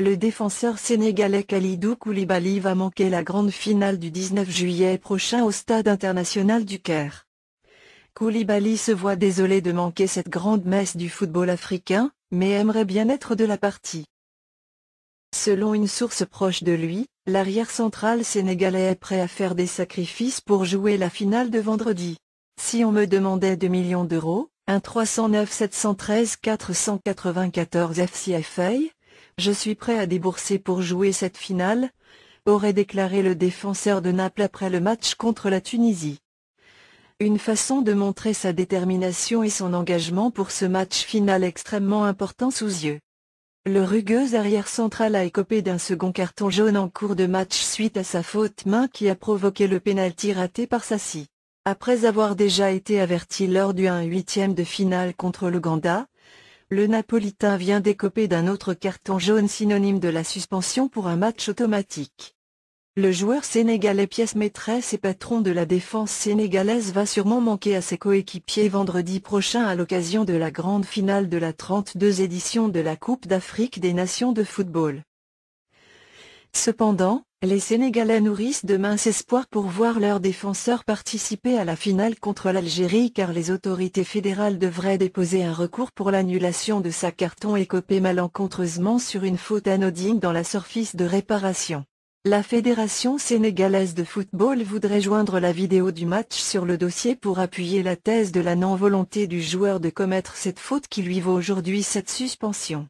Le défenseur sénégalais Khalidou Koulibaly va manquer la grande finale du 19 juillet prochain au Stade international du Caire. Koulibaly se voit désolé de manquer cette grande messe du football africain, mais aimerait bien être de la partie. Selon une source proche de lui, l'arrière central sénégalais est prêt à faire des sacrifices pour jouer la finale de vendredi. Si on me demandait 2 millions d'euros, un 309 713 494 FCFA, je suis prêt à débourser pour jouer cette finale, aurait déclaré le défenseur de Naples après le match contre la Tunisie. Une façon de montrer sa détermination et son engagement pour ce match final extrêmement important sous yeux. Le rugueux arrière central a écopé d'un second carton jaune en cours de match suite à sa faute main qui a provoqué le pénalty raté par Sassi. Après avoir déjà été averti lors du 1 8 de finale contre l'Ouganda, le Napolitain vient d'écoper d'un autre carton jaune synonyme de la suspension pour un match automatique. Le joueur sénégalais pièce maîtresse et patron de la défense sénégalaise va sûrement manquer à ses coéquipiers vendredi prochain à l'occasion de la grande finale de la 32 édition de la Coupe d'Afrique des Nations de football. Cependant, les Sénégalais nourrissent de minces espoirs pour voir leurs défenseurs participer à la finale contre l'Algérie car les autorités fédérales devraient déposer un recours pour l'annulation de sa carton coper malencontreusement sur une faute anodine dans la surface de réparation. La Fédération sénégalaise de football voudrait joindre la vidéo du match sur le dossier pour appuyer la thèse de la non-volonté du joueur de commettre cette faute qui lui vaut aujourd'hui cette suspension.